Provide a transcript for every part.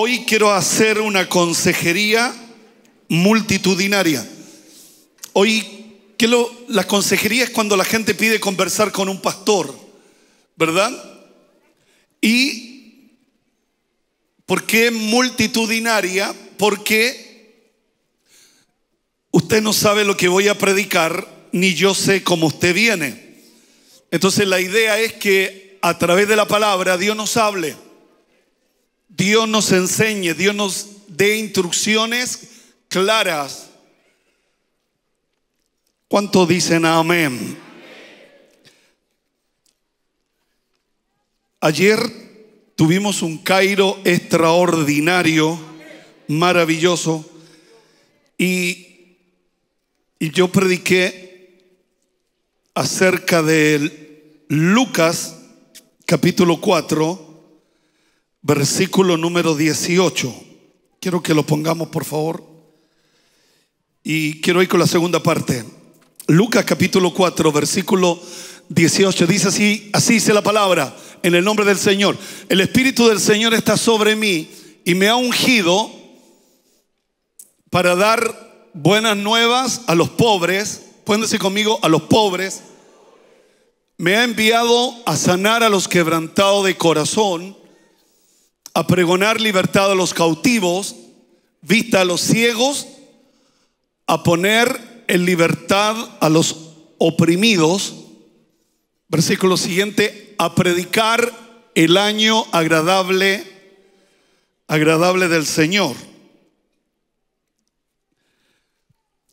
Hoy quiero hacer una consejería multitudinaria. Hoy, que lo, consejería es cuando la gente pide conversar con un pastor, ¿verdad? Y, ¿por qué multitudinaria? Porque usted no sabe lo que voy a predicar, ni yo sé cómo usted viene. Entonces la idea es que a través de la palabra Dios nos hable. Dios nos enseñe, Dios nos dé instrucciones claras. ¿Cuánto dicen amén? Ayer tuvimos un Cairo extraordinario, maravilloso, y, yo prediqué acerca de Lucas capítulo 4 versículo número 18. Quiero que lo pongamos, por favor. Y quiero ir con la segunda parte. Lucas capítulo 4, versículo 18. Dice así, así dice la palabra, en el nombre del Señor. El Espíritu del Señor está sobre mí y me ha ungido para dar buenas nuevas a los pobres. Pueden conmigo, a los pobres. Me ha enviado a sanar a los quebrantados de corazón a pregonar libertad a los cautivos, vista a los ciegos, a poner en libertad a los oprimidos. Versículo siguiente, a predicar el año agradable, agradable del Señor.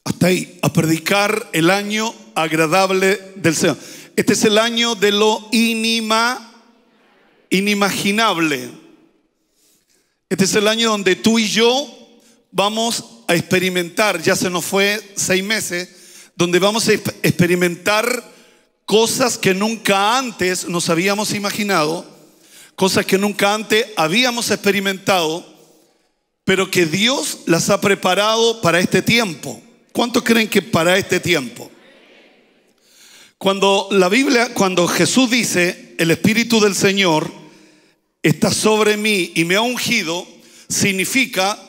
Hasta ahí, a predicar el año agradable del Señor. Este es el año de lo inima, inimaginable. Este es el año donde tú y yo vamos a experimentar, ya se nos fue seis meses, donde vamos a experimentar cosas que nunca antes nos habíamos imaginado, cosas que nunca antes habíamos experimentado, pero que Dios las ha preparado para este tiempo. ¿Cuántos creen que para este tiempo? Cuando la Biblia, cuando Jesús dice, el Espíritu del Señor, está sobre mí y me ha ungido, significa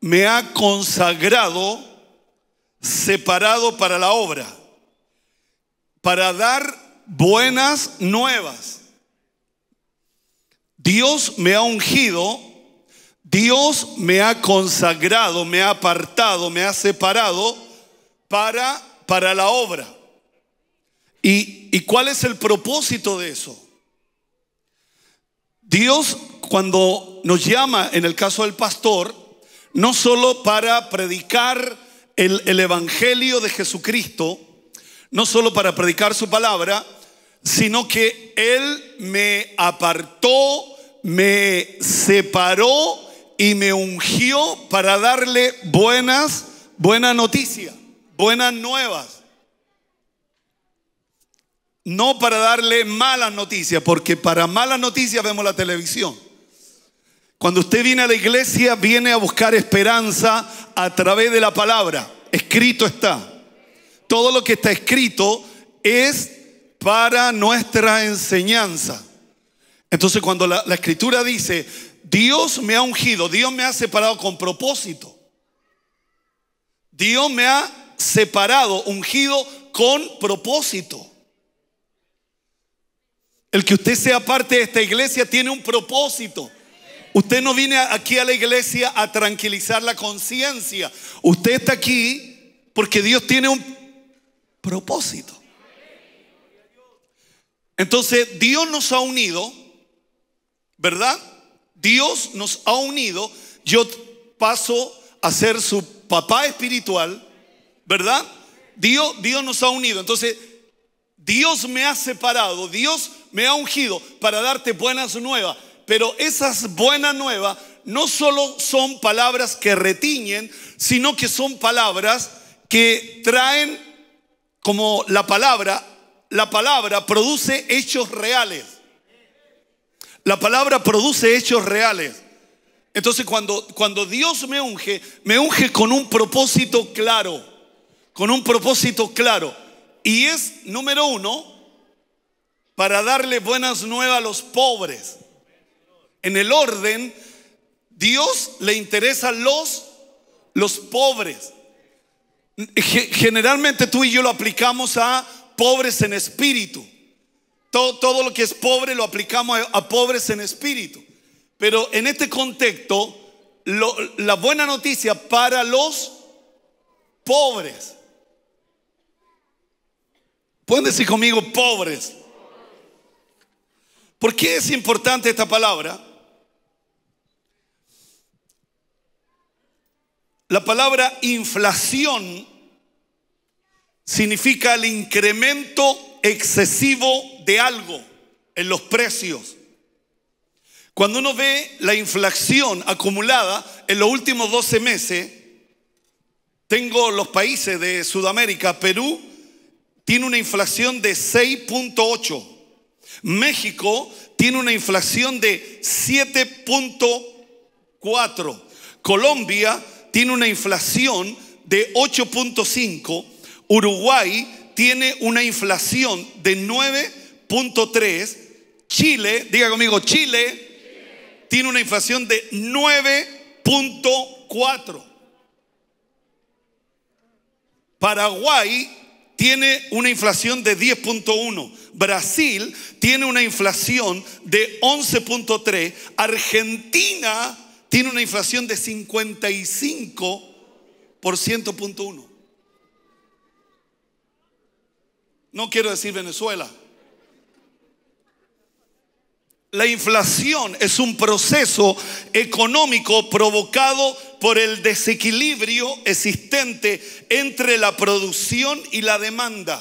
me ha consagrado, separado para la obra, para dar buenas nuevas. Dios me ha ungido, Dios me ha consagrado, me ha apartado, me ha separado para, para la obra. ¿Y, ¿Y cuál es el propósito de eso? Dios cuando nos llama, en el caso del pastor, no solo para predicar el, Evangelio de Jesucristo, no solo para predicar su palabra, sino que Él me apartó, me separó y me ungió para darle buenas, buenas noticias, buenas nuevas. No para darle malas noticias, porque para malas noticias vemos la televisión. Cuando usted viene a la iglesia, viene a buscar esperanza a través de la palabra. Escrito está. Todo lo que está escrito es para nuestra enseñanza. Entonces cuando la, la escritura dice, Dios me ha ungido, Dios me ha separado con propósito. Dios me ha separado, ungido con propósito. El que usted sea parte de esta iglesia tiene un propósito. Usted no viene aquí a la iglesia a tranquilizar la conciencia. Usted está aquí porque Dios tiene un propósito. Entonces, Dios nos ha unido, ¿verdad? Dios nos ha unido. Yo paso a ser su papá espiritual, ¿verdad? Dios, Dios nos ha unido. Entonces, Dios me ha separado, Dios me ha ungido para darte buenas nuevas. Pero esas buenas nuevas no solo son palabras que retiñen, sino que son palabras que traen como la palabra, la palabra produce hechos reales. La palabra produce hechos reales. Entonces cuando, cuando Dios me unge, me unge con un propósito claro, con un propósito claro. Y es, número uno, para darle buenas nuevas a los pobres. En el orden, Dios le interesa los, los pobres. Generalmente tú y yo lo aplicamos a pobres en espíritu. Todo, lo que es pobre lo aplicamos a, pobres en espíritu. Pero en este contexto, la buena noticia para los pobres. Pueden decir conmigo pobres. ¿Por qué es importante esta palabra? La palabra inflación significa el incremento excesivo de algo en los precios. Cuando uno ve la inflación acumulada en los últimos 12 meses, tengo los países de Sudamérica, Perú tiene una inflación de 6.8. México tiene una inflación de 7.4. Colombia tiene una inflación de 8.5. Uruguay tiene una inflación de 9.3. Chile, diga conmigo, Chile, tiene una inflación de 9.4. Paraguay tiene una inflación de 10.1, Brasil tiene una inflación de 11.3, Argentina tiene una inflación de por 55.1. No quiero decir Venezuela, la inflación es un proceso económico provocado por el desequilibrio existente entre la producción y la demanda,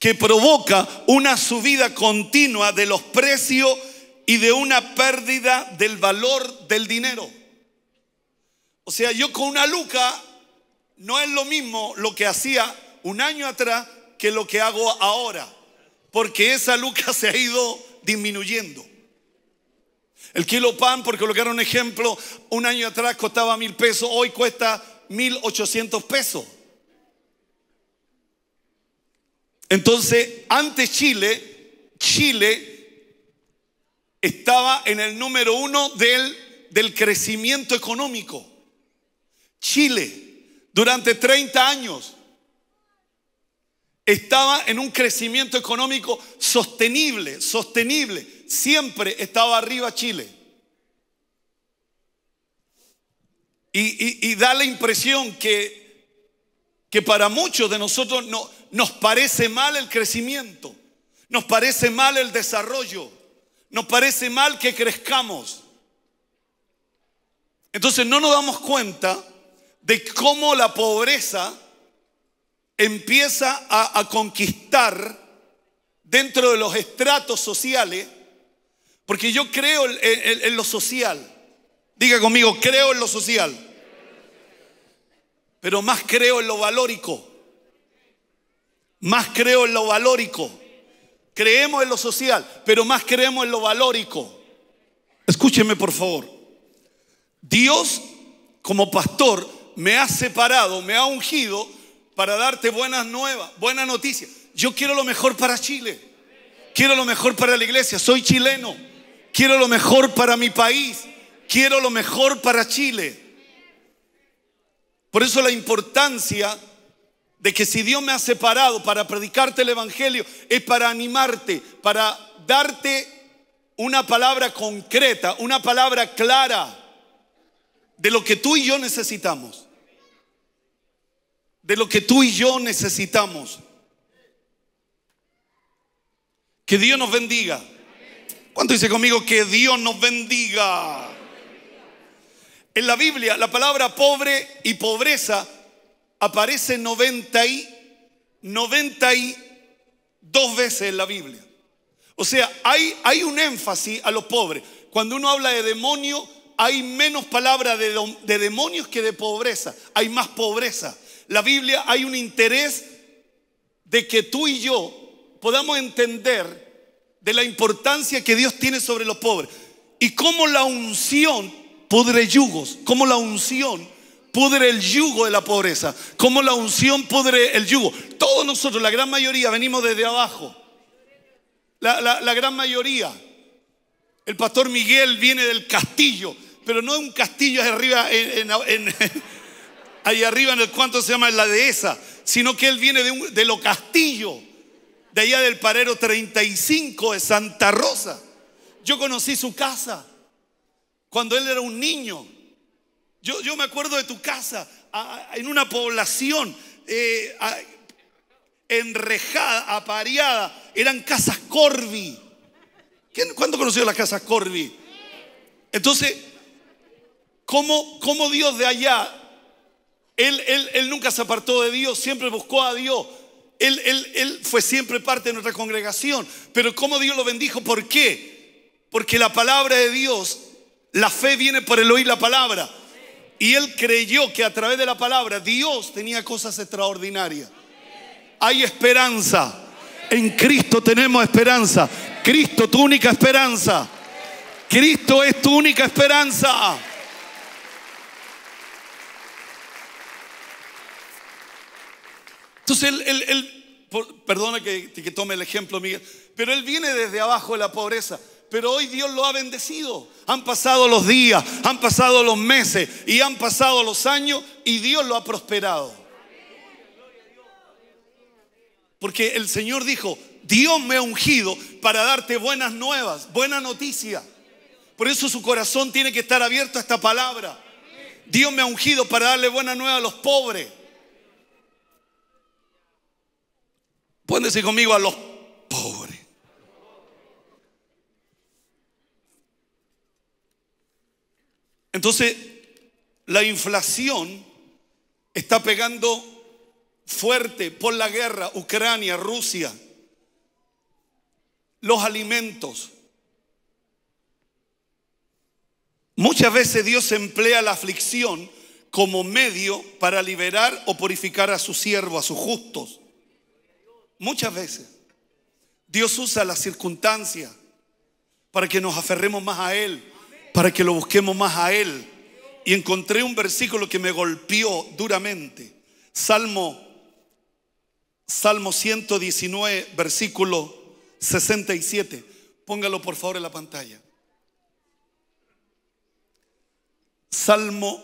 que provoca una subida continua de los precios y de una pérdida del valor del dinero. O sea, yo con una luca no es lo mismo lo que hacía un año atrás que lo que hago ahora, porque esa luca se ha ido disminuyendo. El kilo pan, por colocar un ejemplo, un año atrás costaba mil pesos, hoy cuesta mil ochocientos pesos. Entonces, antes Chile, Chile estaba en el número uno del, del crecimiento económico. Chile, durante 30 años, estaba en un crecimiento económico sostenible, sostenible. Siempre estaba arriba Chile. Y, da la impresión que, que, para muchos de nosotros no, nos parece mal el crecimiento, nos parece mal el desarrollo, nos parece mal que crezcamos. Entonces no nos damos cuenta de cómo la pobreza empieza a, conquistar dentro de los estratos sociales, porque yo creo en, en lo social. Diga conmigo, creo en lo social, pero más creo en lo valórico. Más creo en lo valórico. Creemos en lo social, pero más creemos en lo valórico. Escúcheme por favor. Dios como pastor me ha separado, me ha ungido para darte buenas nuevas, buenas noticias. Yo quiero lo mejor para Chile. Quiero lo mejor para la iglesia. Soy chileno. Quiero lo mejor para mi país. Quiero lo mejor para Chile. Por eso la importancia de que si Dios me ha separado para predicarte el Evangelio, es para animarte, para darte una palabra concreta, una palabra clara de lo que tú y yo necesitamos de lo que tú y yo necesitamos. Que Dios nos bendiga. ¿Cuánto dice conmigo que Dios nos bendiga? En la Biblia la palabra pobre y pobreza aparece 90 y 92 veces en la Biblia. O sea, hay, hay un énfasis a los pobres. Cuando uno habla de demonio, hay menos palabras de demonios que de pobreza. Hay más pobreza la Biblia hay un interés de que tú y yo podamos entender de la importancia que Dios tiene sobre los pobres y cómo la unción pudre yugos, cómo la unción pudre el yugo de la pobreza, cómo la unción pudre el yugo. Todos nosotros, la gran mayoría, venimos desde abajo. La, gran mayoría. El pastor Miguel viene del castillo, pero no es un castillo arriba en ahí arriba en el cuanto se llama la dehesa, sino que él viene de, lo castillo, de allá del parero 35 de Santa Rosa. Yo conocí su casa cuando él era un niño. Yo, yo me acuerdo de tu casa en una población eh, enrejada, apareada. Eran casas Corby. ¿Cuándo conoció las casas Corby? Entonces, ¿cómo, ¿cómo Dios de allá él, él, nunca se apartó de Dios, siempre buscó a Dios. Él, él, fue siempre parte de nuestra congregación. Pero ¿cómo Dios lo bendijo? ¿Por qué? Porque la palabra de Dios, la fe viene por el oír la palabra. Y él creyó que a través de la palabra Dios tenía cosas extraordinarias. Hay esperanza. En Cristo tenemos esperanza. Cristo, tu única esperanza. Cristo es tu única esperanza. Entonces él, perdona que, que tome el ejemplo, Miguel, pero él viene desde abajo de la pobreza. Pero hoy Dios lo ha bendecido. Han pasado los días, han pasado los meses y han pasado los años y Dios lo ha prosperado. Porque el Señor dijo, Dios me ha ungido para darte buenas nuevas, buena noticia. Por eso su corazón tiene que estar abierto a esta palabra. Dios me ha ungido para darle buena nueva a los pobres. Pueden conmigo a los pobres. Entonces, la inflación está pegando fuerte por la guerra, Ucrania, Rusia, los alimentos. Muchas veces Dios emplea la aflicción como medio para liberar o purificar a su siervo, a sus justos. Muchas veces Dios usa las circunstancias para que nos aferremos más a Él, para que lo busquemos más a Él. Y encontré un versículo que me golpeó duramente. Salmo, Salmo 119, versículo 67. Póngalo por favor en la pantalla. Salmo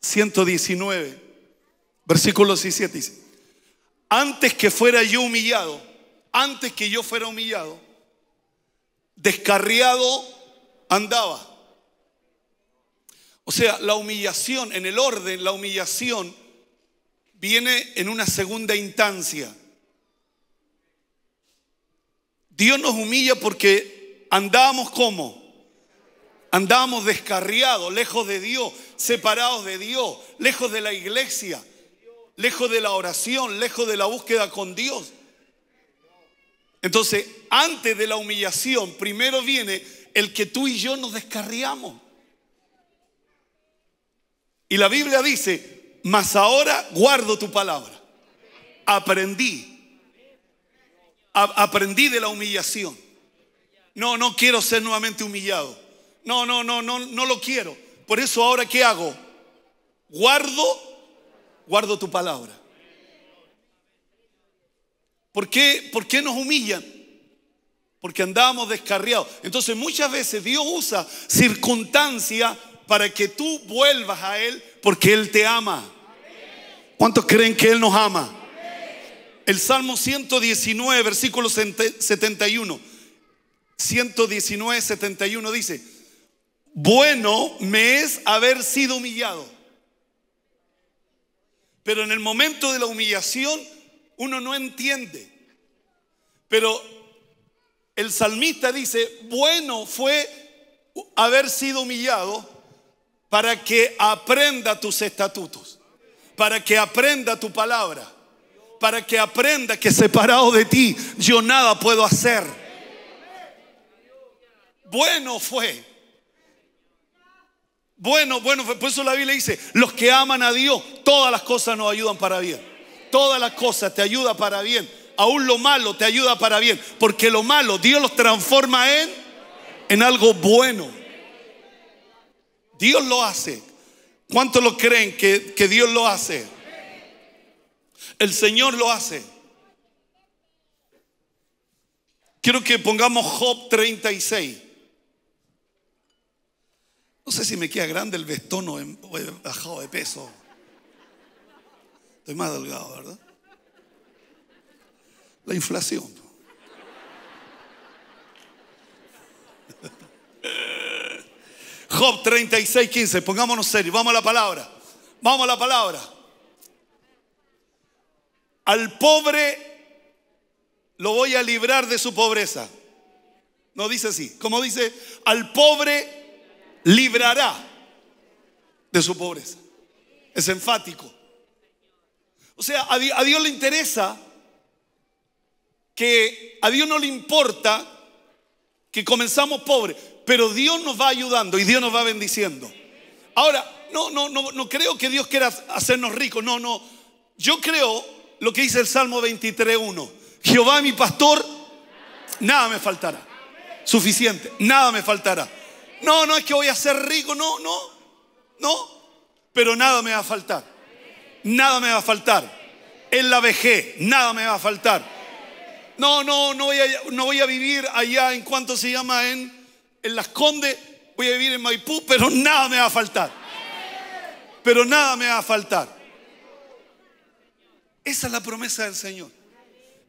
119, versículo 67 dice antes que fuera yo humillado, antes que yo fuera humillado, descarriado andaba. O sea, la humillación, en el orden, la humillación viene en una segunda instancia. Dios nos humilla porque andábamos como? Andábamos descarriados, lejos de Dios, separados de Dios, lejos de la iglesia, lejos de la oración, lejos de la búsqueda con Dios. Entonces, antes de la humillación, primero viene el que tú y yo nos descarriamos. Y la Biblia dice, mas ahora guardo tu palabra. Aprendí. aprendí de la humillación. No, no quiero ser nuevamente humillado. No, no, no, no, no lo quiero. Por eso ahora, ¿qué hago? Guardo guardo tu palabra. ¿Por qué, ¿Por qué nos humillan? Porque andábamos descarriados. Entonces muchas veces Dios usa circunstancia para que tú vuelvas a Él porque Él te ama. ¿Cuántos creen que Él nos ama? El Salmo 119, versículo 71. 119, 71 dice, bueno me es haber sido humillado pero en el momento de la humillación uno no entiende. Pero el salmista dice, bueno fue haber sido humillado para que aprenda tus estatutos, para que aprenda tu palabra, para que aprenda que separado de ti yo nada puedo hacer. Bueno fue bueno, bueno, pues, por eso la Biblia dice, los que aman a Dios, todas las cosas nos ayudan para bien. Todas las cosas te ayudan para bien. Aún lo malo te ayuda para bien. Porque lo malo Dios los transforma en, en algo bueno. Dios lo hace. ¿Cuántos lo creen que, que Dios lo hace? El Señor lo hace. Quiero que pongamos Job 36. No sé si me queda grande el vestón o he bajado de peso. Estoy más delgado, ¿verdad? La inflación. Job 36, 15. Pongámonos serios. Vamos a la palabra. Vamos a la palabra. Al pobre lo voy a librar de su pobreza. No dice así. Como dice, al pobre librará de su pobreza. Es enfático. O sea, a Dios, le interesa que a Dios no le importa que comenzamos pobres, pero Dios nos va ayudando y Dios nos va bendiciendo. Ahora, no, no, no, no creo que Dios quiera hacernos ricos, no, no. Yo creo lo que dice el Salmo 23.1. Jehová mi pastor, nada me faltará. Suficiente, nada me faltará. No, no es que voy a ser rico, no, no, no. Pero nada me va a faltar. Nada me va a faltar. En la vejez, nada me va a faltar. No, no, no voy a, no voy a vivir allá en cuanto se llama en, Las Condes. Voy a vivir en Maipú, pero nada me va a faltar. Pero nada me va a faltar. Esa es la promesa del Señor.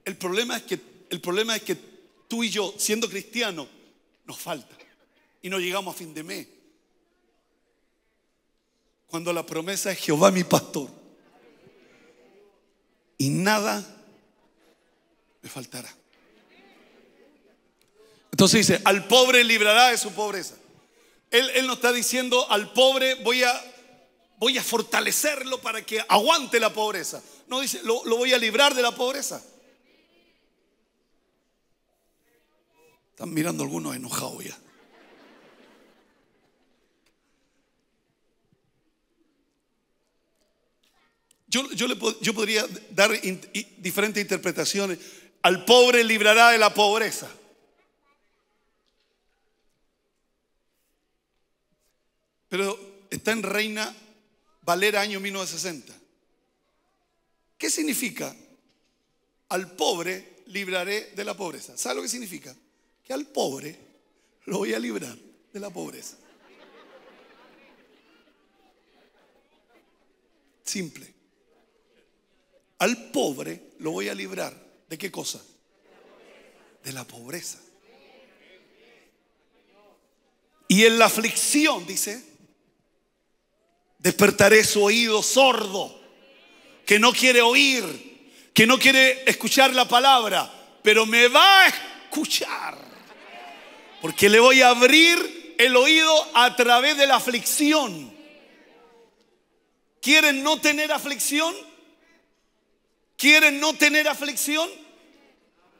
El problema es que, el problema es que tú y yo, siendo cristianos, nos falta y no llegamos a fin de mes. Cuando la promesa es Jehová mi pastor. Y nada me faltará. Entonces dice, al pobre librará de su pobreza. Él, no está diciendo, al pobre voy a, voy a fortalecerlo para que aguante la pobreza. No dice, lo, lo voy a librar de la pobreza. Están mirando algunos enojados ya. Yo, yo, podría dar diferentes interpretaciones. Al pobre librará de la pobreza. Pero está en Reina Valera año 1960. ¿Qué significa? Al pobre libraré de la pobreza. ¿Sabe lo que significa? Que al pobre lo voy a librar de la pobreza. Simple al pobre lo voy a librar. ¿De qué cosa? De la pobreza. Y en la aflicción, dice, despertaré su oído sordo, que no quiere oír, que no quiere escuchar la palabra, pero me va a escuchar. Porque le voy a abrir el oído a través de la aflicción. ¿Quieren no tener aflicción? ¿Quieren no tener aflicción?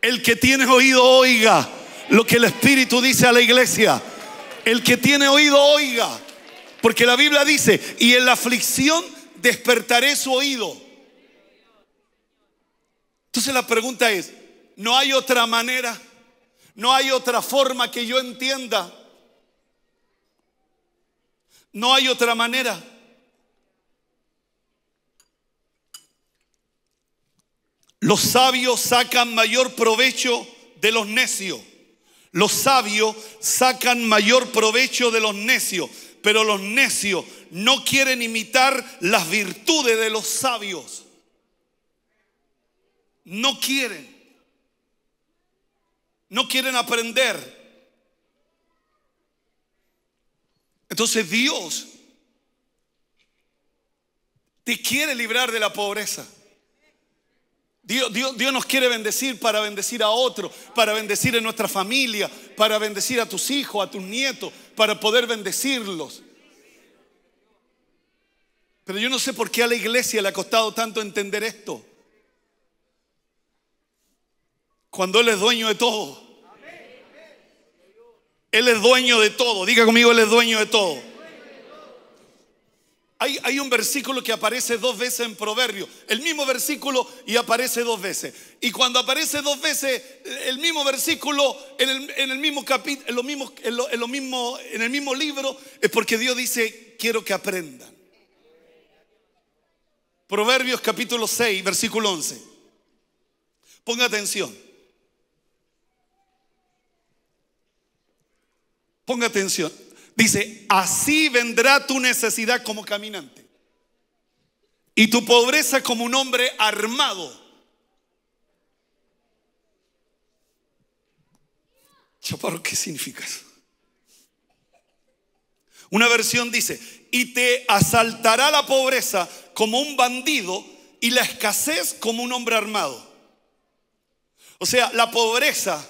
El que tiene oído, oiga lo que el Espíritu dice a la iglesia. El que tiene oído, oiga. Porque la Biblia dice, y en la aflicción despertaré su oído. Entonces la pregunta es, ¿no hay otra manera? ¿No hay otra forma que yo entienda? No hay otra manera. Los sabios sacan mayor provecho de los necios. Los sabios sacan mayor provecho de los necios, pero los necios no quieren imitar las virtudes de los sabios. No quieren. No quieren aprender. Entonces Dios te quiere librar de la pobreza. Dios, nos quiere bendecir para bendecir a otros para bendecir a nuestra familia, para bendecir a tus hijos, a tus nietos, para poder bendecirlos. Pero yo no sé por qué a la iglesia le ha costado tanto entender esto. Cuando Él es dueño de todo. Él es dueño de todo. Diga conmigo, Él es dueño de todo. Hay, un versículo que aparece dos veces en Proverbios el mismo versículo y aparece dos veces. Y cuando aparece dos veces el mismo versículo en el, mismo capítulo, en, mismo, en, mismo, en el mismo libro, es porque Dios dice, quiero que aprendan. Proverbios capítulo 6, versículo 11. Ponga atención. Ponga atención. Dice, así vendrá tu necesidad como caminante y tu pobreza como un hombre armado. Chaparro, ¿qué significa eso? Una versión dice, y te asaltará la pobreza como un bandido y la escasez como un hombre armado. O sea, la pobreza,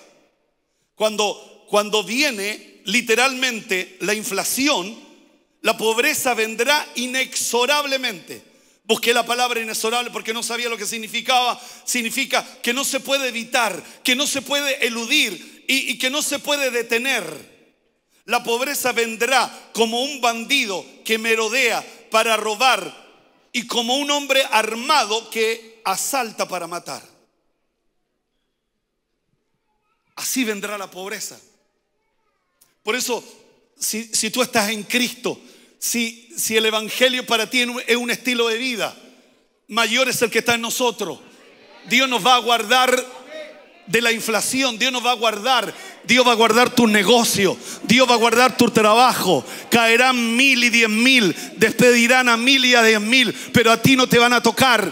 cuando cuando viene literalmente la inflación, la pobreza vendrá inexorablemente. Busqué la palabra inexorable porque no sabía lo que significaba. Significa que no se puede evitar, que no se puede eludir y, que no se puede detener. La pobreza vendrá como un bandido que merodea para robar y como un hombre armado que asalta para matar. Así vendrá la pobreza. Por eso, si, tú estás en Cristo, si, si el Evangelio para ti es un estilo de vida, mayor es el que está en nosotros. Dios nos va a guardar de la inflación, Dios nos va a guardar. Dios va a guardar tu negocio, Dios va a guardar tu trabajo. Caerán mil y diez mil, despedirán a mil y a diez mil, pero a ti no te van a tocar.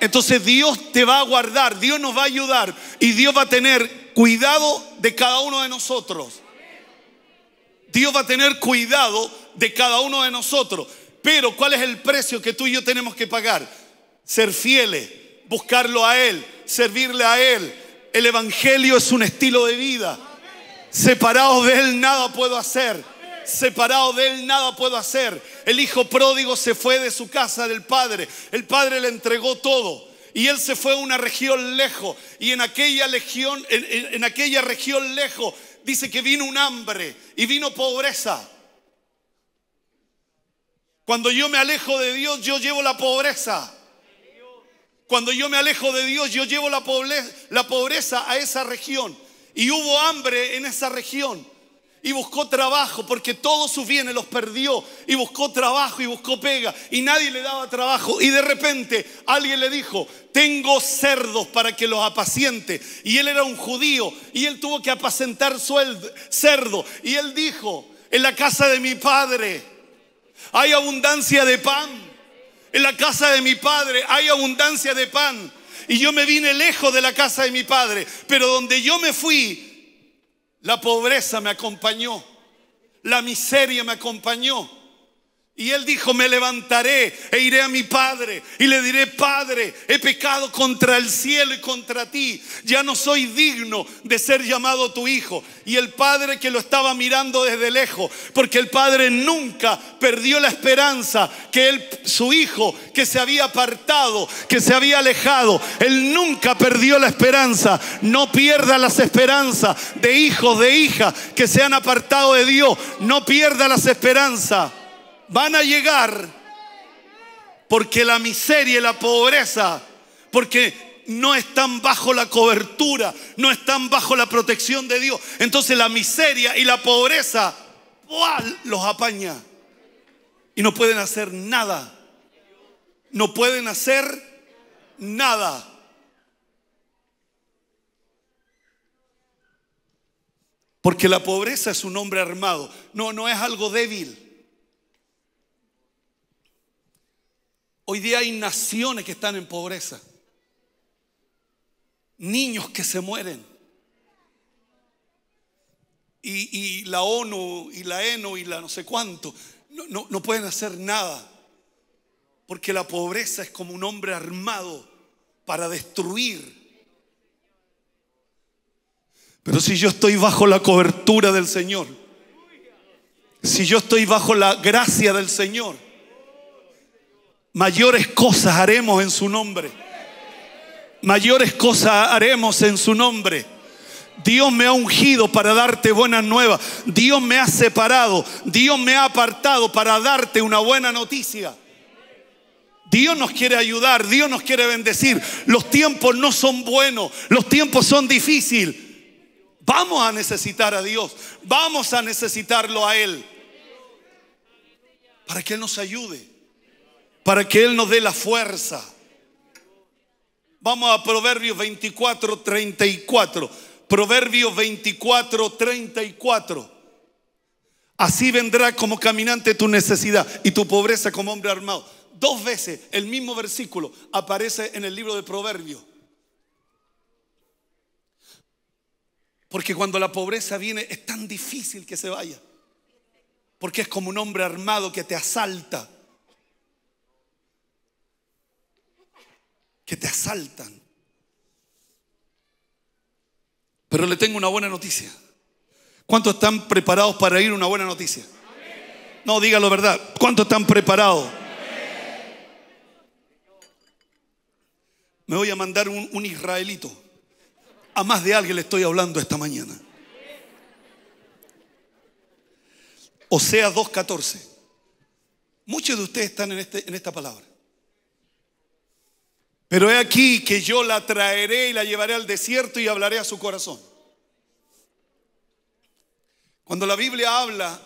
Entonces Dios te va a guardar, Dios nos va a ayudar y Dios va a tener cuidado de cada uno de nosotros. Dios va a tener cuidado de cada uno de nosotros. Pero ¿cuál es el precio que tú y yo tenemos que pagar? Ser fieles, buscarlo a Él, servirle a Él. El Evangelio es un estilo de vida. Separado de Él nada puedo hacer. Separado de él nada puedo hacer. El hijo pródigo se fue de su casa del padre. El padre le entregó todo y él se fue a una región lejos. Y en aquella, legión, en aquella región lejos dice que vino un hambre y vino pobreza. Cuando yo me alejo de Dios, yo llevo la pobreza. Cuando yo me alejo de Dios, yo llevo la pobreza, a esa región. Y hubo hambre en esa región y buscó trabajo porque todos sus bienes los perdió y buscó trabajo y buscó pega y nadie le daba trabajo y de repente alguien le dijo, tengo cerdos para que los apaciente y él era un judío y él tuvo que apacentar su cerdo y él dijo, en la casa de mi padre hay abundancia de pan, en la casa de mi padre hay abundancia de pan y yo me vine lejos de la casa de mi padre, pero donde yo me fui la pobreza me acompañó. La miseria me acompañó. Y él dijo, me levantaré e iré a mi padre y le diré, Padre, he pecado contra el cielo y contra ti, ya no soy digno de ser llamado tu hijo. Y el padre que lo estaba mirando desde lejos, porque el padre nunca perdió la esperanza que él, su hijo, que se había apartado, que se había alejado, él nunca perdió la esperanza. No pierda las esperanzas de hijos, de hijas que se han apartado de Dios, no pierda las esperanzas van a llegar porque la miseria y la pobreza, porque no están bajo la cobertura, no están bajo la protección de Dios. Entonces la miseria y la pobreza los apaña y no pueden hacer nada. No pueden hacer nada. Porque la pobreza es un hombre armado. No, no es algo débil. Hoy día hay naciones que están en pobreza. Niños que se mueren. Y, la ONU y la ENO y la no sé cuánto no pueden hacer nada. Porque la pobreza es como un hombre armado para destruir. Pero si yo estoy bajo la cobertura del Señor, si yo estoy bajo la gracia del Señor, Mayores cosas haremos en su nombre. Mayores cosas haremos en su nombre. Dios me ha ungido para darte buenas nuevas. Dios me ha separado. Dios me ha apartado para darte una buena noticia. Dios nos quiere ayudar, Dios nos quiere bendecir. Los tiempos no son buenos, los tiempos son difíciles. Vamos a necesitar a Dios, vamos a necesitarlo a Él. Para que Él nos ayude para que Él nos dé la fuerza. Vamos a Proverbios 24, 34. Proverbios 24, 34. Así vendrá como caminante tu necesidad y tu pobreza como hombre armado. Dos veces el mismo versículo aparece en el libro de Proverbios. Porque cuando la pobreza viene es tan difícil que se vaya. Porque es como un hombre armado que te asalta. que te asaltan. Pero le tengo una buena noticia. ¿Cuántos están preparados para ir una buena noticia? No, dígalo verdad. ¿Cuántos están preparados? Me voy a mandar un, israelito. A más de alguien le estoy hablando esta mañana. o sea 2.14. Muchos de ustedes están en este, esta palabra. Pero he aquí que yo la traeré y la llevaré al desierto y hablaré a su corazón. Cuando la Biblia habla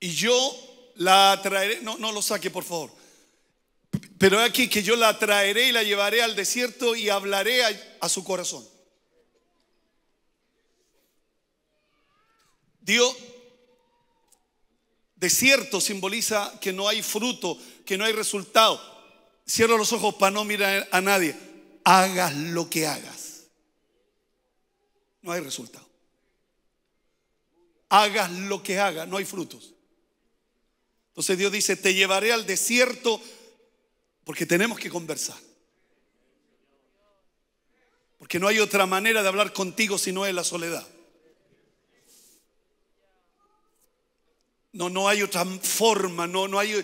y yo la traeré, no, no lo saque por favor, pero he aquí que yo la traeré y la llevaré al desierto y hablaré a, a su corazón. Dios, desierto simboliza que no hay fruto, que no hay resultado cierra los ojos para no mirar a nadie. Hagas lo que hagas. No hay resultado. Hagas lo que hagas, no hay frutos. Entonces Dios dice, te llevaré al desierto porque tenemos que conversar. Porque no hay otra manera de hablar contigo si no es la soledad. No, no hay otra forma, no, no hay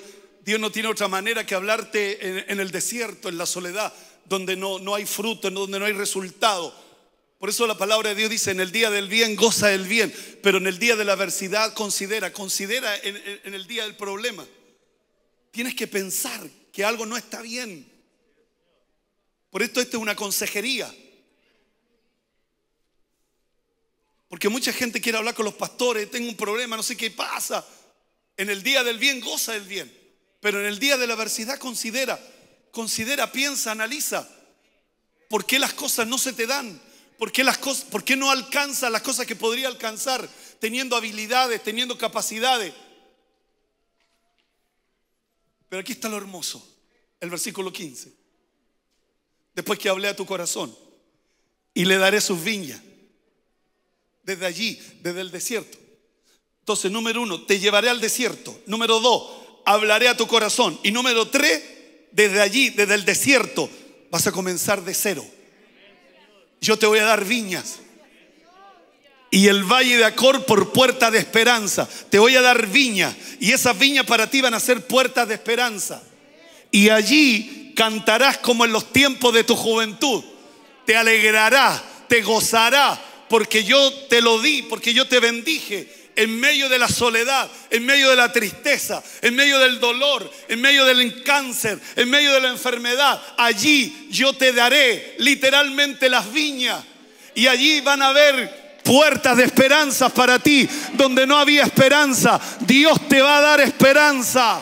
Dios no tiene otra manera que hablarte en, el desierto, en la soledad, donde no, no hay fruto, donde no hay resultado. Por eso la palabra de Dios dice, en el día del bien goza del bien, pero en el día de la adversidad considera, considera en, el día del problema. Tienes que pensar que algo no está bien. Por esto esto es una consejería. Porque mucha gente quiere hablar con los pastores, tengo un problema, no sé qué pasa. En el día del bien goza del bien. Pero en el día de la adversidad considera, considera, piensa, analiza. ¿Por qué las cosas no se te dan? ¿Por qué, las cosas, no alcanza las cosas que podría alcanzar teniendo habilidades, teniendo capacidades? Pero aquí está lo hermoso, el versículo 15. Después que hablé a tu corazón y le daré sus viñas desde allí, desde el desierto. Entonces, número uno, te llevaré al desierto. Número dos, hablaré a tu corazón. Y número tres, desde allí, desde el desierto, vas a comenzar de cero. Yo te voy a dar viñas. Y el valle de Acor por puerta de esperanza. Te voy a dar viñas. Y esas viñas para ti van a ser puertas de esperanza. Y allí cantarás como en los tiempos de tu juventud. Te alegrará, te gozará porque yo te lo di, porque yo te bendije, en medio de la soledad, en medio de la tristeza, en medio del dolor, en medio del cáncer, en medio de la enfermedad. Allí yo te daré literalmente las viñas. Y allí van a haber puertas de esperanza para ti. Donde no había esperanza, Dios te va a dar esperanza.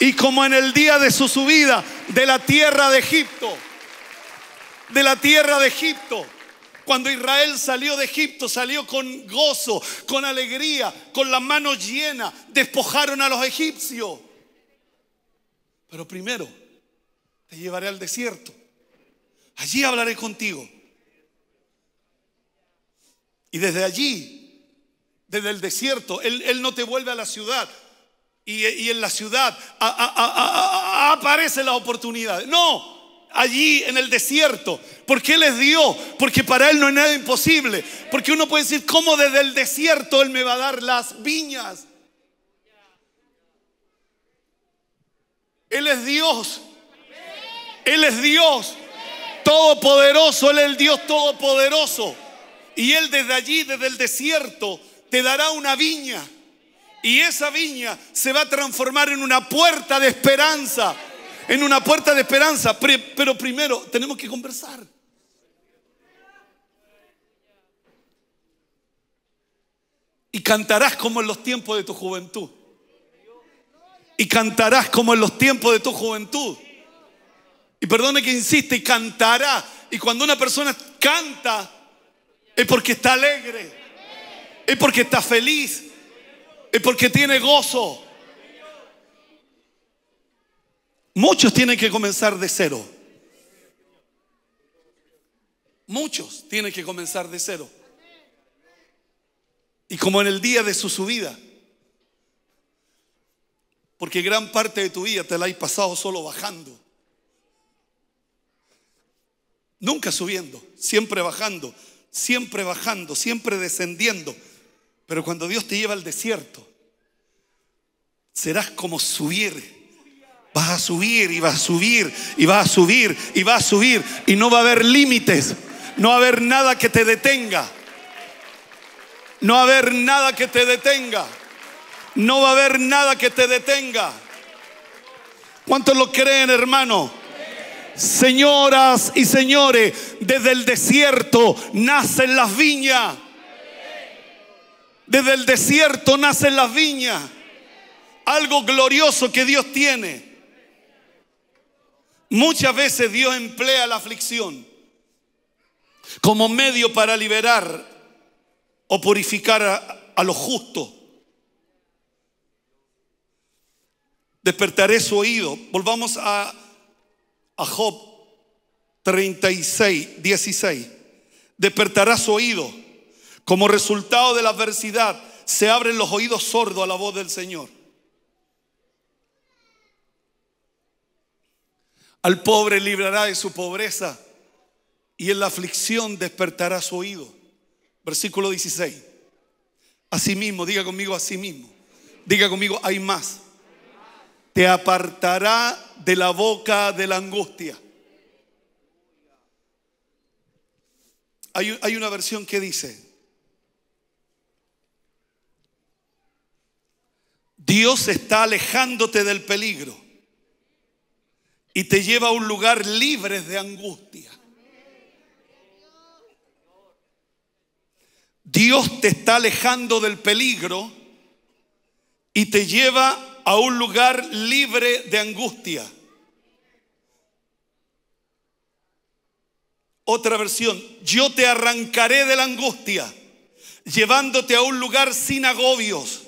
Y como en el día de su subida de la tierra de Egipto, de la tierra de Egipto, cuando Israel salió de Egipto, salió con gozo, con alegría, con la mano llena Despojaron a los egipcios. Pero primero, te llevaré al desierto. Allí hablaré contigo. Y desde allí, desde el desierto, Él, no te vuelve a la ciudad. Y, en la ciudad aparece la oportunidad aparecen las oportunidades. No, allí en el desierto. ¿Por qué les dio? Porque para Él no hay nada imposible. Porque uno puede decir, ¿cómo desde el desierto Él me va a dar las viñas? Él es Dios. Él es Dios todopoderoso. Él es el Dios todopoderoso. Y Él desde allí, desde el desierto, te dará una viña. Y esa viña se va a transformar en una puerta de esperanza en una puerta de esperanza, pero primero tenemos que conversar. Y cantarás como en los tiempos de tu juventud. Y cantarás como en los tiempos de tu juventud. Y perdone que insiste, y cantará. Y cuando una persona canta, es porque está alegre. Es porque está feliz. Es porque tiene gozo. Muchos tienen que comenzar de cero. Muchos tienen que comenzar de cero. Y como en el día de su subida. Porque gran parte de tu vida te la has pasado solo bajando. Nunca subiendo, siempre bajando, siempre bajando, siempre descendiendo. Pero cuando Dios te lleva al desierto, serás como subir Vas a subir y vas a subir y vas a subir y vas a subir y no va a haber límites. No va a haber nada que te detenga. No va a haber nada que te detenga. No va a haber nada que te detenga. ¿Cuántos lo creen, hermano? Señoras y señores, desde el desierto nacen las viñas. Desde el desierto nacen las viñas. Algo glorioso que Dios tiene. Muchas veces Dios emplea la aflicción como medio para liberar o purificar a, lo los justos. Despertaré su oído. Volvamos a, a Job 36, 16. Despertará su oído. Como resultado de la adversidad, se abren los oídos sordos a la voz del Señor. Al pobre librará de su pobreza y en la aflicción despertará su oído. Versículo 16. Asimismo, diga conmigo, mismo Diga conmigo, hay más. Te apartará de la boca de la angustia. Hay, hay una versión que dice, Dios está alejándote del peligro y te lleva a un lugar libre de angustia. Dios te está alejando del peligro y te lleva a un lugar libre de angustia. Otra versión, yo te arrancaré de la angustia, llevándote a un lugar sin agobios.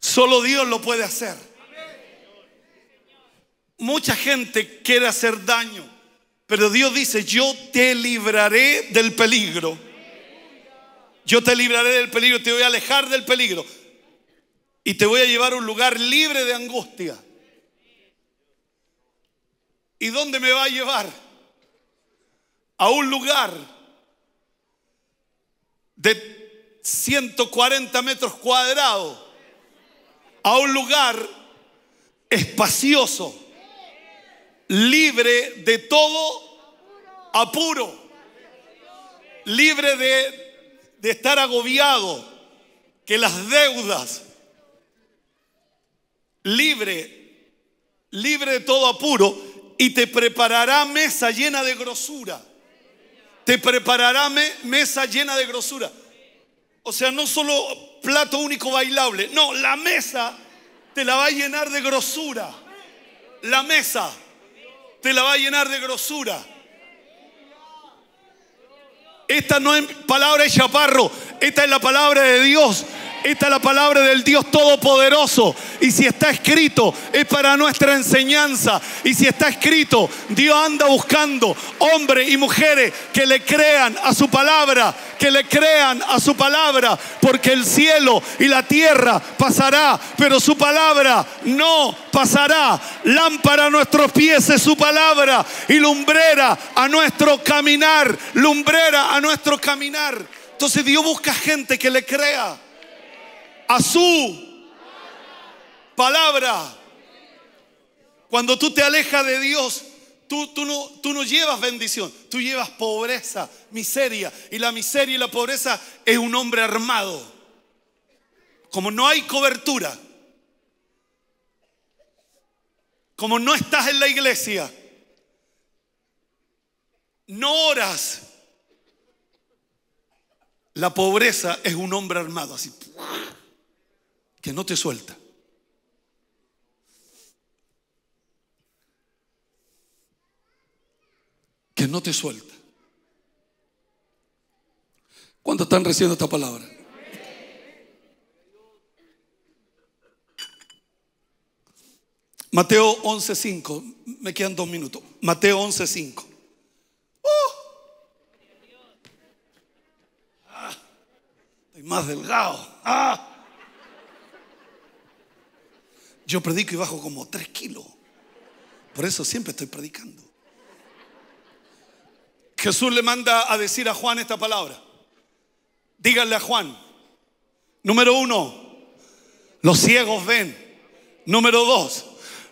Solo Dios lo puede hacer. Mucha gente quiere hacer daño, pero Dios dice, yo te libraré del peligro. Yo te libraré del peligro, te voy a alejar del peligro. Y te voy a llevar a un lugar libre de angustia. ¿Y dónde me va a llevar? A un lugar de 140 metros cuadrados. A un lugar espacioso libre de todo apuro, libre de, estar agobiado, que las deudas, libre, libre de todo apuro, y te preparará mesa llena de grosura. Te preparará mesa llena de grosura. O sea, no solo plato único bailable, no, la mesa te la va a llenar de grosura. La mesa te la va a llenar de grosura. Esta no es palabra de chaparro, esta es la palabra de Dios esta es la palabra del Dios Todopoderoso. Y si está escrito, es para nuestra enseñanza. Y si está escrito, Dios anda buscando hombres y mujeres que le crean a su palabra, que le crean a su palabra, porque el cielo y la tierra pasará, pero su palabra no pasará. Lámpara a nuestros pies es su palabra y lumbrera a nuestro caminar, lumbrera a nuestro caminar. Entonces Dios busca gente que le crea a su palabra. Cuando tú te alejas de Dios, tú, tú, no, tú no llevas bendición, tú llevas pobreza, miseria. Y la miseria y la pobreza es un hombre armado. Como no hay cobertura, como no estás en la iglesia, no oras. La pobreza es un hombre armado, así que no te suelta. Que no te suelta. ¿Cuántos están recibiendo esta palabra? Mateo 11.5, me quedan dos minutos. Mateo 11.5. cinco. ¡Oh! Ah, más delgado. ¡Ah! Yo predico y bajo como tres kilos. Por eso siempre estoy predicando. Jesús le manda a decir a Juan esta palabra. Díganle a Juan. Número uno, los ciegos ven. Número dos,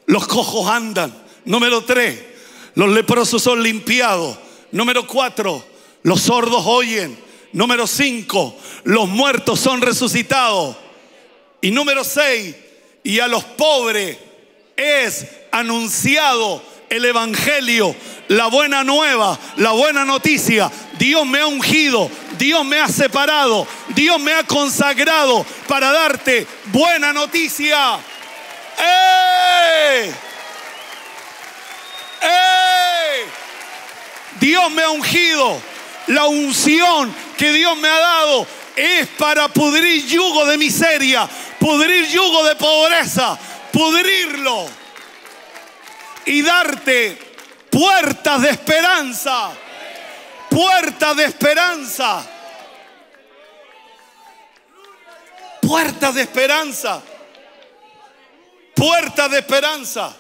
los cojos andan. Número tres, los leprosos son limpiados. Número cuatro, los sordos oyen. Número cinco, los muertos son resucitados. Y número seis, y a los pobres es anunciado el Evangelio, la buena nueva, la buena noticia. Dios me ha ungido, Dios me ha separado, Dios me ha consagrado para darte buena noticia. ¡Eh! Dios me ha ungido. La unción que Dios me ha dado es para pudrir yugo de miseria pudrir yugo de pobreza, pudrirlo y darte puertas de esperanza, puertas de esperanza, puertas de esperanza, puertas de esperanza.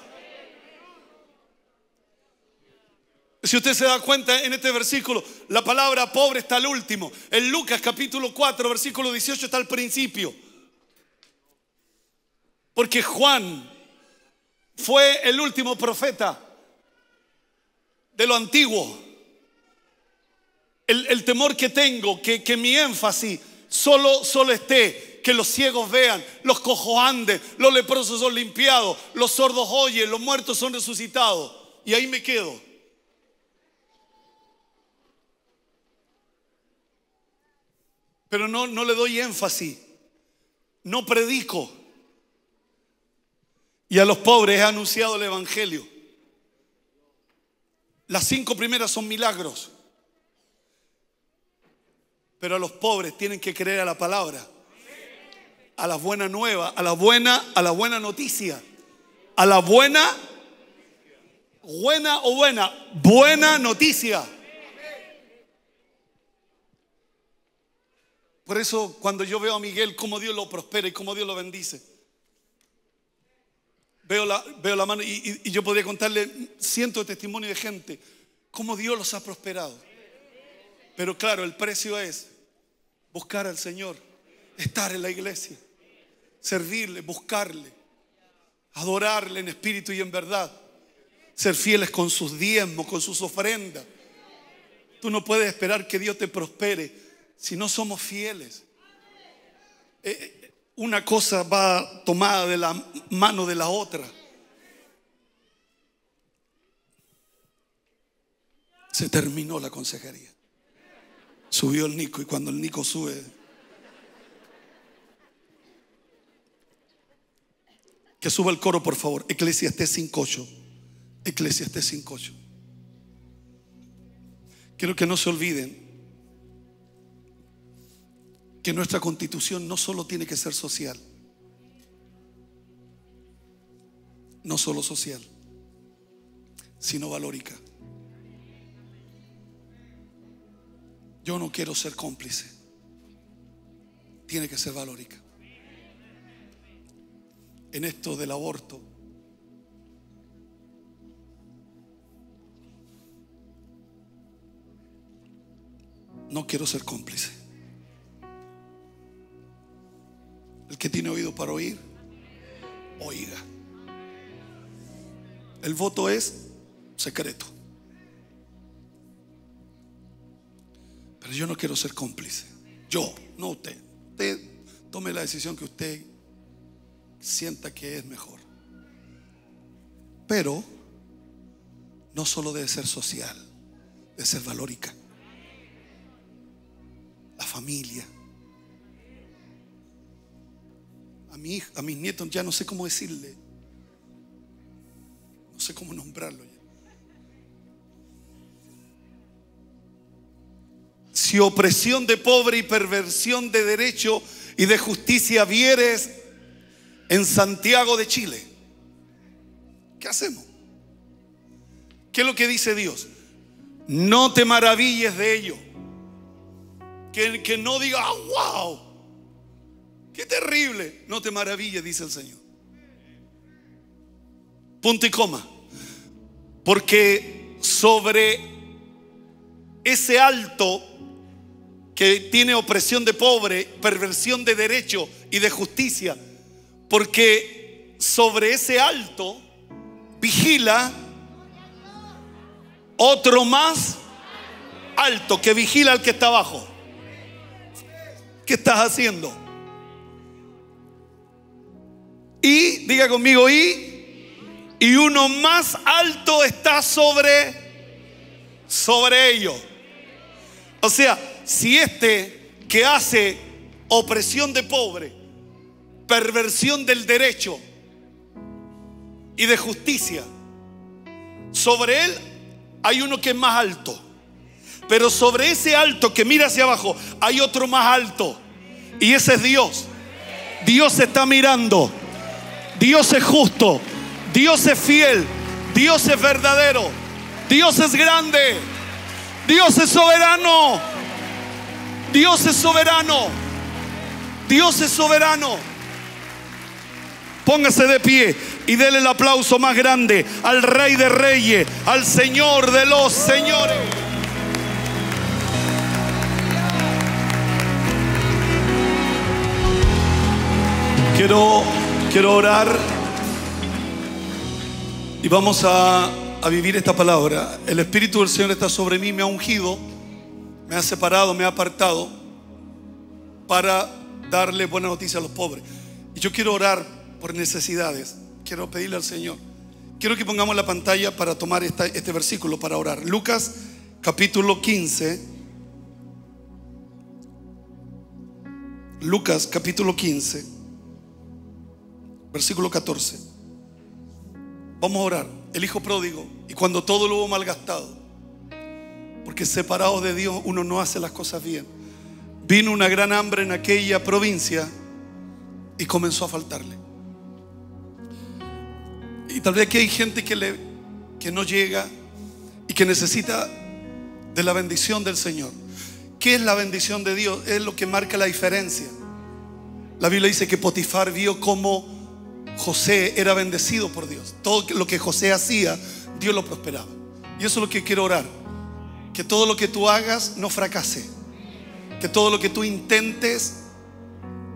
Si usted se da cuenta en este versículo, la palabra pobre está al último. En Lucas capítulo 4, versículo 18 está al principio. Porque Juan fue el último profeta de lo antiguo. El, temor que tengo, que, que, mi énfasis solo, solo esté, que los ciegos vean, los cojos anden, los leprosos son limpiados, los sordos oyen, los muertos son resucitados. Y ahí me quedo. Pero no, no le doy énfasis, no predico y a los pobres ha anunciado el Evangelio. Las cinco primeras son milagros. Pero a los pobres tienen que creer a la palabra, a la buena nueva, a la buena, a la buena noticia, a la buena, buena o buena, buena noticia. Por eso cuando yo veo a Miguel, cómo Dios lo prospera y cómo Dios lo bendice. Veo la, mano y, yo podría contarle cientos de testimonios de gente, cómo Dios los ha prosperado. Pero claro, el precio es buscar al Señor, estar en la iglesia, servirle, buscarle, adorarle en espíritu y en verdad, ser fieles con sus diezmos, con sus ofrendas. Tú no puedes esperar que Dios te prospere si no somos fieles. Eh, eh, una cosa va tomada de la mano de la otra. Se terminó la consejería. Subió el Nico y cuando el Nico sube... Que suba el coro, por favor. Eclesiastes 5.8. Eclesiastes 5.8. Quiero que no se olviden que nuestra constitución no solo tiene que ser social, no solo social, sino valórica. Yo no quiero ser cómplice, tiene que ser valórica. En esto del aborto, no quiero ser cómplice. El que tiene oído para oír, oiga. El voto es secreto. Pero yo no quiero ser cómplice. Yo, no usted. Usted tome la decisión que usted sienta que es mejor. Pero no solo debe ser social, debe ser valórica. La familia, a, a mis nietos, ya no sé cómo decirle. No sé cómo nombrarlo Si opresión de pobre y perversión de derecho y de justicia vieres en Santiago de Chile, ¿qué hacemos? ¿Qué es lo que dice Dios? No te maravilles de ello. Que, que no diga, ¡ah, wow, Qué terrible. No te maravilles, dice el Señor. Punto y coma. Porque sobre ese alto que tiene opresión de pobre, perversión de derecho y de justicia, porque sobre ese alto vigila otro más alto que vigila al que está abajo. ¿Qué estás haciendo? Y, diga conmigo, y, y uno más alto está sobre, sobre ellos. O sea, si este que hace opresión de pobre, perversión del derecho y de justicia, sobre él hay uno que es más alto. Pero sobre ese alto que mira hacia abajo hay otro más alto. Y ese es Dios. Dios está mirando. Dios es justo, Dios es fiel, Dios es verdadero, Dios es grande, Dios es soberano, Dios es soberano, Dios es soberano. Póngase de pie y déle el aplauso más grande al Rey de Reyes, al Señor de los Señores. Quiero Quiero orar y vamos a, vivir esta palabra. El Espíritu del Señor está sobre mí, me ha ungido, me ha separado, me ha apartado para darle buena noticia a los pobres. Y yo quiero orar por necesidades. Quiero pedirle al Señor. Quiero que pongamos la pantalla para tomar este versículo para orar. Lucas capítulo 15. Lucas capítulo 15 versículo 14. Vamos a orar. El hijo pródigo, y cuando todo lo hubo malgastado, porque separado de Dios uno no hace las cosas bien, vino una gran hambre en aquella provincia y comenzó a faltarle. Y tal vez que hay gente que, le, que no llega y que necesita de la bendición del Señor. ¿Qué es la bendición de Dios? Es lo que marca la diferencia. La Biblia dice que Potifar vio cómo José era bendecido por Dios. Todo lo que José hacía, Dios lo prosperaba. Y eso es lo que quiero orar. Que todo lo que tú hagas no fracase. Que todo lo que tú intentes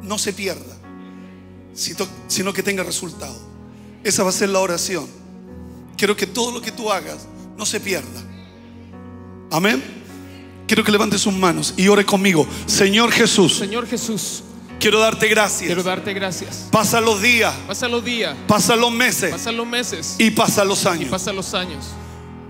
no se pierda. Sino que tenga resultado. Esa va a ser la oración. Quiero que todo lo que tú hagas no se pierda. Amén. Quiero que levante sus manos y ore conmigo. Señor Jesús. Señor Jesús. Quiero darte gracias. Quiero darte gracias. Pasa los días. Pasa los días. Pasa los meses. Pasa los meses. Y pasa los años. Y pasa los años.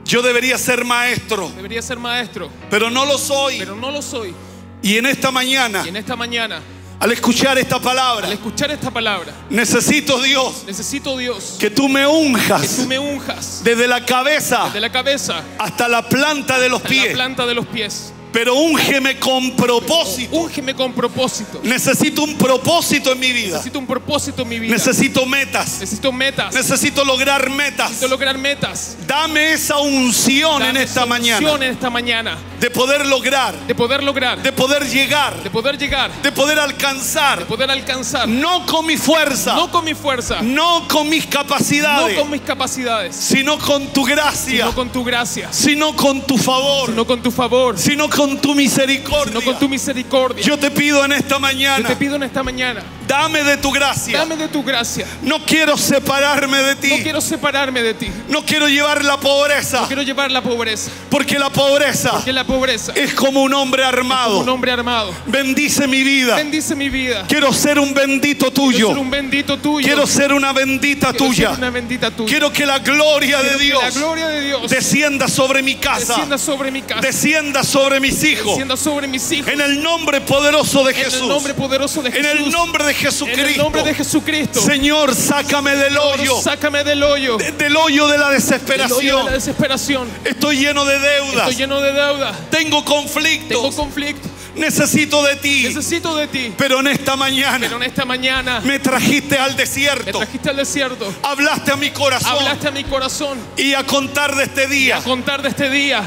Yo debería ser maestro. Debería ser maestro. Pero no lo soy. Pero no lo soy. Y en esta mañana. Y en esta mañana. Al escuchar esta palabra, al escuchar esta palabra, necesito Dios, necesito Dios, que tú me unjas, que tú me unjas desde la cabeza, desde la cabeza hasta la planta de los pies, la planta de los pies. Pero úngeme con propósito. Úngeme con propósito. Necesito un propósito en mi vida. Necesito un propósito en mi vida. Necesito metas. Necesito metas. Necesito lograr metas. Necesito lograr metas. Dame esa unción en esta esa mañana. Unción en esta mañana. De poder lograr. De poder lograr. De poder llegar. De poder llegar. De poder alcanzar. De poder alcanzar. No con mi fuerza. No con mi fuerza. No con mis capacidades. No con mis capacidades. Sino con tu gracia. Sino con tu gracia. Sino con tu favor. Sino con tu favor. Sino con con tu misericordia. No con tu misericordia. Yo te pido en esta mañana. Yo te pido en esta mañana Dame de tu gracia. Dame de tu gracia. No quiero separarme de ti. No quiero separarme de ti. No quiero llevar la pobreza. No quiero llevar la pobreza. Porque la pobreza. Porque la pobreza es como un hombre armado. Como un hombre armado. Bendice mi vida. Bendice mi vida. Quiero ser un bendito tuyo. Quiero ser un bendito tuyo. Quiero ser una bendita quiero tuya. Ser una bendita tuya. Quiero que la gloria de Dios. La gloria de Dios descienda sobre mi casa. Descienda sobre mi casa. Descienda sobre mis hijos. Descienda sobre mis hijos. En el nombre poderoso de Jesús. En el nombre poderoso de Jesús. En el nombre de en el nombre de Jesucristo. Señor, sácame del hoyo. sácame del hoyo. del hoyo de la desesperación. hoyo de la desesperación. Estoy lleno de deudas. Estoy lleno de deudas. Tengo conflictos. Tengo conflictos. Necesito de ti. Necesito de ti. Pero en esta mañana. Pero en esta mañana me trajiste al desierto. Me trajiste al desierto. Hablaste a mi corazón. Hablaste a mi corazón. Y a contar de este día. a contar de este día.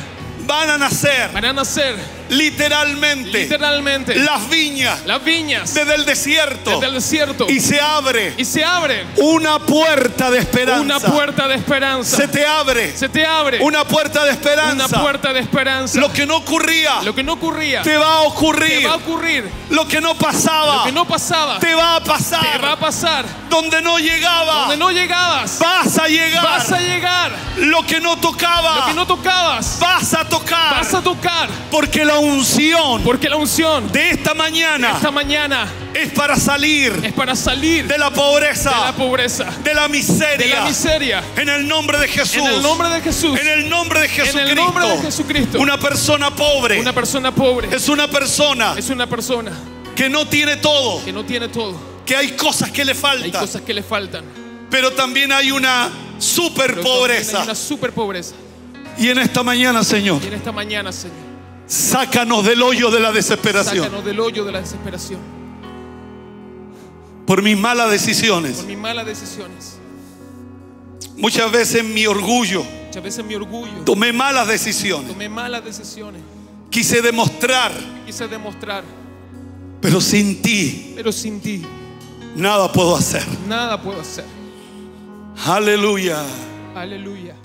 Van a nacer. Van a nacer Literalmente. Literalmente. Las viñas. Las viñas. Desde el desierto. Desde el desierto. Y se abre. Y se abre. Una puerta de esperanza. Una puerta de esperanza. Se te abre. Se te abre. Una puerta de esperanza. puerta de esperanza. Lo que no ocurría. Lo que no ocurría. Te va a ocurrir. Te va a ocurrir. Lo que no pasaba. Lo que no pasaba. Te va a pasar. Te va a pasar. Donde no llegaba. Donde no llegabas. Vas a llegar. Vas a llegar. Lo que no tocaba. Lo que no tocabas. Vas a tocar. Vas a tocar. Porque la unción. Porque la unción de esta mañana. esta mañana es para salir. Es para salir de la pobreza. De la pobreza. De la miseria. De la miseria. En el nombre de Jesús. En el nombre de Jesús. En el nombre de Jesucristo. En el nombre de Jesucristo. Una persona pobre. Una persona pobre. Es una persona. Es una persona que no tiene todo. Que no tiene todo. Que hay cosas que le faltan. Hay cosas que le faltan. Pero también hay una super pobreza. Hay una super pobreza. Y en esta mañana, Señor. Y en esta mañana, Señor Sácanos del hoyo de la desesperación. Sácanos del hoyo de la desesperación. Por mis malas decisiones. Por mis malas decisiones. Muchas veces mi orgullo. Muchas veces mi orgullo. Tomé malas decisiones. Tomé malas decisiones. Quise demostrar. Quise demostrar. Pero sin ti. Pero sin ti. Nada puedo hacer. Nada puedo hacer. Aleluya. Aleluya.